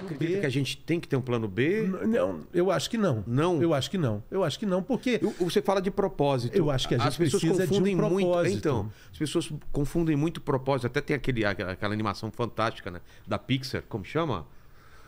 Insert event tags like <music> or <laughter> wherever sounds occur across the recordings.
acredita B. que a gente tem que ter um plano B? Não, eu acho que não. Não? Eu acho que não. Eu acho que não, porque... Eu, você fala de propósito. Eu acho que a gente as pessoas confundem um muito. Então, as pessoas confundem muito propósito. Até tem aquele, aquela, aquela animação fantástica né? da Pixar, como chama?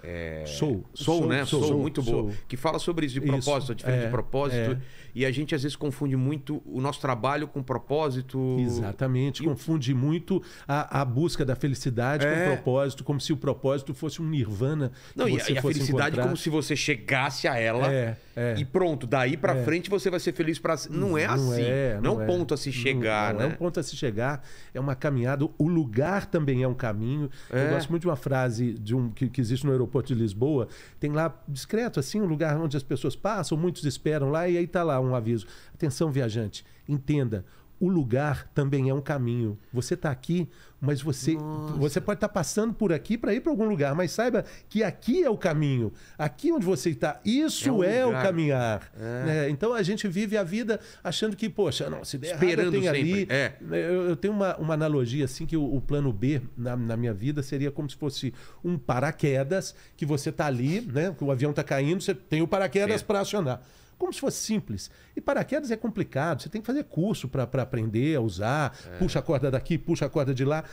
É... sou, né? Sou muito Soul. boa. Que fala sobre isso, de propósito, isso. a diferença é, de propósito. É. E a gente às vezes confunde muito o nosso trabalho com propósito. Exatamente, e... confunde muito a, a, busca da felicidade é. com o propósito, como se o propósito fosse um nirvana. Não, e, e a felicidade é encontrar. como se você chegasse a ela é, é. e pronto, daí para frente você vai ser feliz para Não é assim. Não é, não assim. não ponto a se chegar, não, né? Não é um ponto a se chegar, é uma caminhada. O lugar também é um caminho. Eu gosto muito de uma frase de um, que, que existe no aeroporto Porto de Lisboa, tem lá discreto assim um lugar onde as pessoas passam, muitos esperam lá e aí está lá um aviso. Atenção viajante, entenda, o lugar também é um caminho. Você está aqui mas você, Nossa. você pode estar tá passando por aqui para ir para algum lugar, mas saiba que aqui é o caminho. Aqui onde você está, isso é, é o caminhar. É. Né? Então a gente vive a vida achando que, poxa, não, se der Esperando errado, tem ali. É. Né, eu, eu, tenho uma, uma analogia assim que o, o plano B na, na, minha vida seria como se fosse um paraquedas que você está ali, né? Que o avião está caindo, você tem o paraquedas é. para acionar como se fosse simples. E paraquedas é complicado, você tem que fazer curso para aprender a usar, é. puxa a corda daqui, puxa a corda de lá.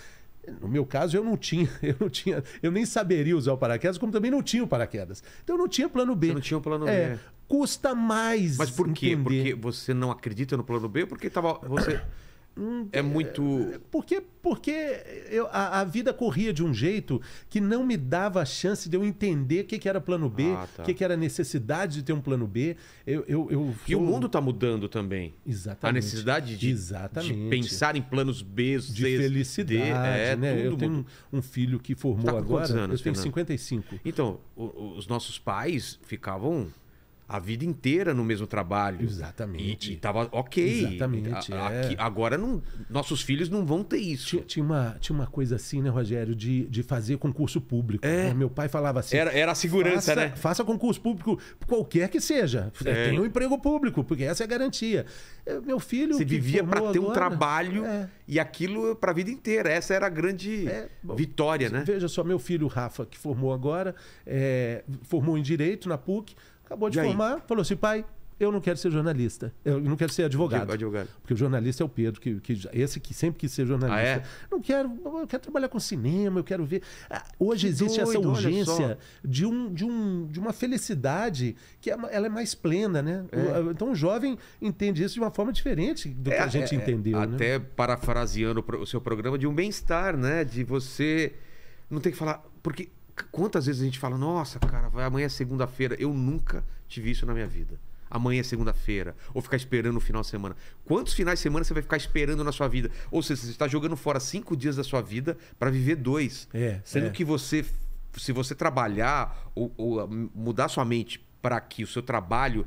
No meu caso, eu não tinha, <laughs> eu não tinha, eu nem saberia usar o paraquedas, como também não tinha o paraquedas. Então eu não tinha plano B. Você não tinha o plano é, B. Custa mais. Mas por quê? Entender. Porque você não acredita no plano B? Porque tava, você Hum, é muito. Porque, porque eu, a, a, vida corria de um jeito que não me dava a chance de eu entender o que, que era plano B, ah, o ah, tá. que, que era necessidade de ter um plano B. Eu, eu, eu E o mundo está mudando também. Exatamente. A necessidade de, de pensar em planos B, de felicidade. D, é, né? Eu tenho um, um, filho que formou tá agora. Quantos anos, eu tenho Fernando? 55. Então, o, os nossos pais ficavam a vida inteira no mesmo trabalho. Exatamente. E, e tava ok. Exatamente. A, é. aqui, agora não, nossos filhos não vão ter isso. Tinha, uma, tinha uma coisa assim, né, Rogério, de, de fazer concurso público. É. Né? Meu pai falava assim. Era, era a segurança, faça, né? Faça concurso público, qualquer que seja. É. é. Tem um emprego público, porque essa é a garantia. É, meu filho. Você vivia para ter um trabalho é. e aquilo para a vida inteira. Essa era a grande é, bom, vitória, né? Veja só, meu filho Rafa, que formou agora, formou em Direito na PUC Acabou de e formar, aí? falou assim, pai, eu não quero ser jornalista. Eu não quero ser advogado. advogado. Porque o jornalista é o Pedro, que, que esse que sempre quis ser jornalista. Ah, é? Não quero, eu quero trabalhar com cinema, eu quero ver. Ah, hoje que existe doido, essa urgência de, um, de, um, de uma felicidade que é ela é mais plena, né? É. Então o jovem entende isso de uma forma diferente do que é, a gente é, é entendeu. Né? Até né? parafraseando o seu programa, de um bem-estar, né? De você não ter que falar. Porque Quantas vezes a gente fala, nossa, cara, vai, amanhã é segunda-feira. Eu nunca tive isso na minha vida. Amanhã é segunda-feira. Ou ficar esperando o final de semana. Quantos finais de semana você vai ficar esperando na sua vida? Ou seja, você está jogando fora cinco dias da sua vida para viver dois. É, sendo é. que você, se você trabalhar ou, ou ah, mudar sua mente para que o seu trabalho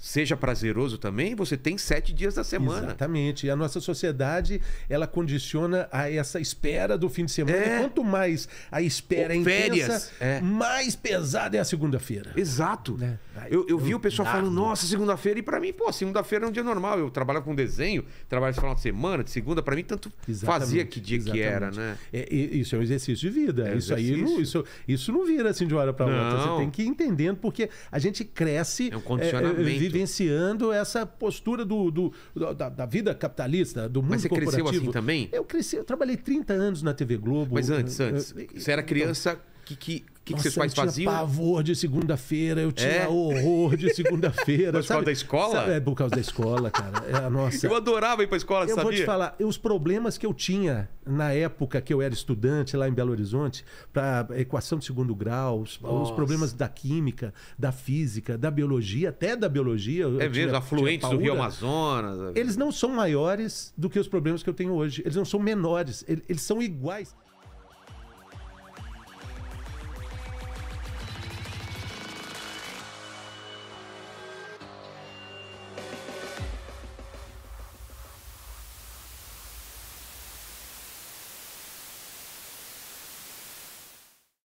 seja prazeroso também, você tem sete dias da semana. Exatamente. E a nossa sociedade, ela condiciona a essa espera do fim de semana. É. quanto mais a espera Ou é férias, intensa, é. mais pesada é a segunda-feira. Exato. É. eu, eu vi o pessoal falando, nossa, segunda-feira. E para mim, pô, segunda-feira é um dia normal. Eu trabalho com desenho, trabalho esse final de semana, de segunda. para mim, tanto Exatamente. fazia que dia Exatamente. que era, né? É, isso é um exercício de vida. É isso exercício. aí, não, isso, isso não vira assim de uma hora para outra. Você tem que ir entendendo, porque a gente cresce... É um condicionamento é, é, vivenciando essa postura do, do da, da, vida capitalista, do mundo Mas você cresceu assim também? Eu cresci, eu trabalhei 30 anos na TV Globo. Mas antes, eh, antes. Eh, você era eh, criança então, que, que que, Nossa, que seus pais faziam? Eu tinha pavor de segunda-feira, eu tinha é? horror de segunda-feira. <laughs> por causa da escola? Sabe? É, por causa da escola, cara. É, nossa. Eu adorava ir pra escola, eu sabia? Eu vou te falar, os problemas que eu tinha na época que eu era estudante lá em Belo Horizonte, para equação de segundo grau, os, os, problemas da química, da física, da biologia, até da biologia. É mesmo, afluentes do Rio Amazonas. Eles não são maiores do que os problemas que eu tenho hoje. Eles não são menores, eles, eles são iguais.